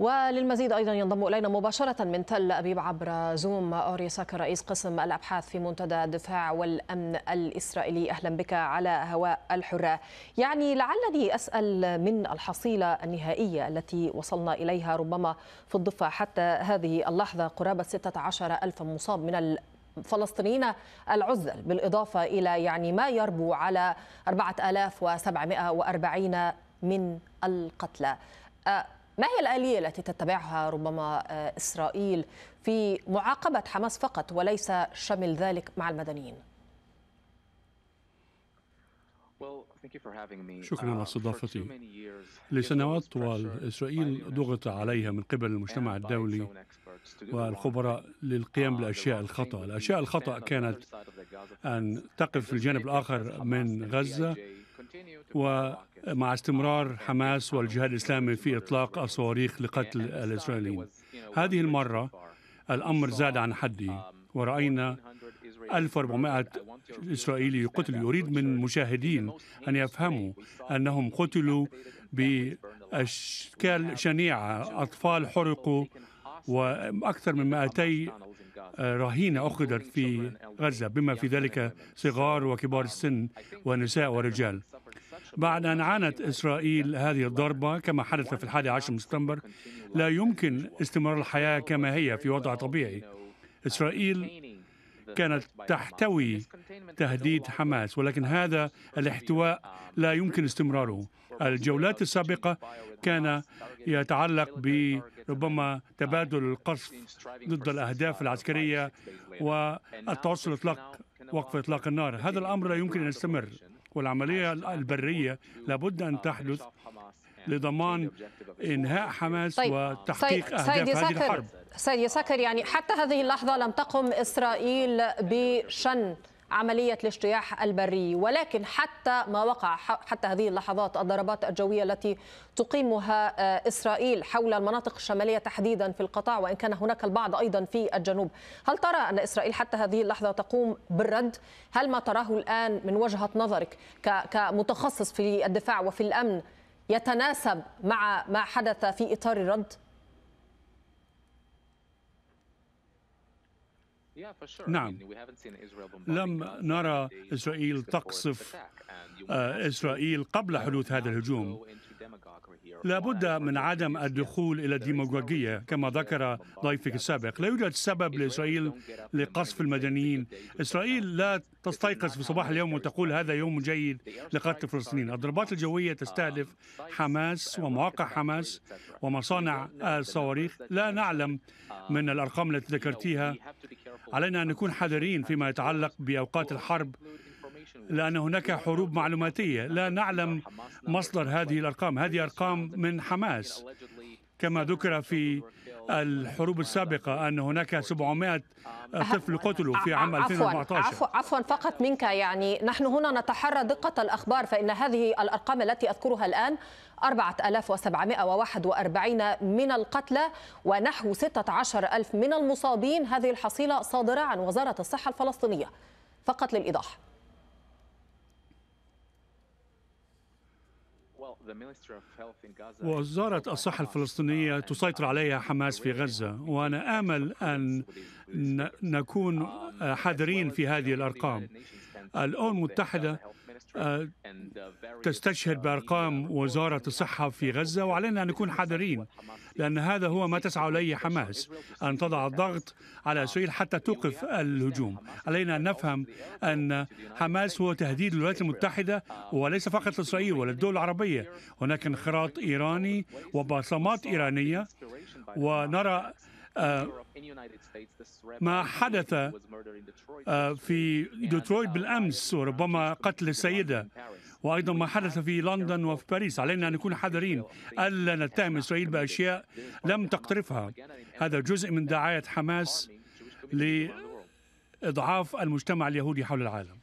وللمزيد أيضا ينضم إلينا مباشرة من تل أبيب عبر زوم أوري ساكر رئيس قسم الأبحاث في منتدى الدفاع والأمن الإسرائيلي أهلا بك على هواء الحرة يعني لعلني أسأل من الحصيلة النهائية التي وصلنا إليها ربما في الضفة حتى هذه اللحظة قرابة 16 ألف مصاب من ال فلسطينيين العزل بالإضافة إلى يعني ما يربو على 4740 من القتلى ما هي الآلية التي تتبعها ربما آه، إسرائيل في معاقبة حماس فقط وليس شمل ذلك مع المدنيين؟ شكرا على uh, استضافتي لسنوات طوال إسرائيل ضغط عليها من قبل المجتمع الدولي والخبراء للقيام uh, بالأشياء الخطأ الأشياء الخطأ كانت أن تقف في الجانب الآخر من غزة ومع استمرار حماس والجهاد الإسلامي في إطلاق الصواريخ لقتل الإسرائيليين هذه المرة الأمر زاد عن حده ورأينا 1400 إسرائيلي قتلوا يريد من المشاهدين أن يفهموا أنهم قتلوا بأشكال شنيعة أطفال حرقوا وأكثر من 200 رهينة أخذت في غزة بما في ذلك صغار وكبار السن ونساء ورجال بعد أن عانت إسرائيل هذه الضربة كما حدث في الحادي عشر من سبتمبر لا يمكن استمرار الحياة كما هي في وضع طبيعي إسرائيل كانت تحتوي تهديد حماس ولكن هذا الاحتواء لا يمكن استمراره الجولات السابقة كان يتعلق بربما تبادل القصف ضد الأهداف العسكرية والتوصل إطلاق وقف إطلاق النار هذا الأمر لا يمكن أن يستمر والعملية البرية لابد أن تحدث لضمان إنهاء حماس طيب. وتحقيق أهداف سيد هذه الحرب سيد يساكر يعني حتى هذه اللحظة لم تقم إسرائيل بشن عملية الاجتياح البري ولكن حتى ما وقع حتى هذه اللحظات الضربات الجوية التي تقيمها آه، إسرائيل حول المناطق الشمالية تحديدا في القطاع وإن كان هناك البعض أيضا في الجنوب هل ترى أن إسرائيل حتى هذه اللحظة تقوم بالرد هل ما تراه الآن من وجهة نظرك كمتخصص في الدفاع وفي الأمن يتناسب مع ما حدث في إطار الرد؟ نعم لم نرى إسرائيل تقصف آه، إسرائيل قبل حدوث هذا الهجوم لابد من عدم الدخول إلى الديمقراطية كما ذكر ضيفك السابق لا يوجد سبب لإسرائيل لقصف المدنيين إسرائيل لا تستيقظ في صباح اليوم وتقول هذا يوم جيد لقتل الفلسطينيين الضربات الجوية um, تستهدف حماس ومواقع حماس ومصانع الصواريخ لا نعلم من الأرقام التي um, ذكرتيها علينا أن نكون حذرين فيما يتعلق بأوقات الحرب لأن هناك حروب معلوماتية لا نعلم مصدر هذه الأرقام هذه أرقام من حماس كما ذكر في الحروب السابقة أن هناك 700 طفل قتلوا في عام 2014 عفوا عفوا فقط منك يعني نحن هنا نتحرى دقة الأخبار فإن هذه الأرقام التي أذكرها الآن 4741 من القتلى ونحو 16000 من المصابين هذه الحصيلة صادرة عن وزارة الصحة الفلسطينية فقط للإيضاح وزارة الصحة الفلسطينية تسيطر عليها حماس في غزة وأنا آمل أن نكون حذرين في هذه الأرقام الأمم المتحدة آه، uh, تستشهد uh, بأرقام وزارة الصحة في غزة وعلينا أن نكون حذرين لأن هذا هو ما تسعى إليه حماس أن تضع الضغط على إسرائيل uh, حتى توقف الهجوم علينا أن نفهم أن حماس هو تهديد للولايات المتحدة وليس فقط لإسرائيل وللدول العربية هناك انخراط إيراني وبصمات إيرانية ونرى آه، ما حدث آه، في ديترويت بالأمس وربما قتل السيدة وأيضا ما حدث في لندن وفي باريس علينا أن نكون حذرين ألا نتهم إسرائيل بأشياء لم تقترفها هذا جزء من دعاية حماس لإضعاف المجتمع اليهودي حول العالم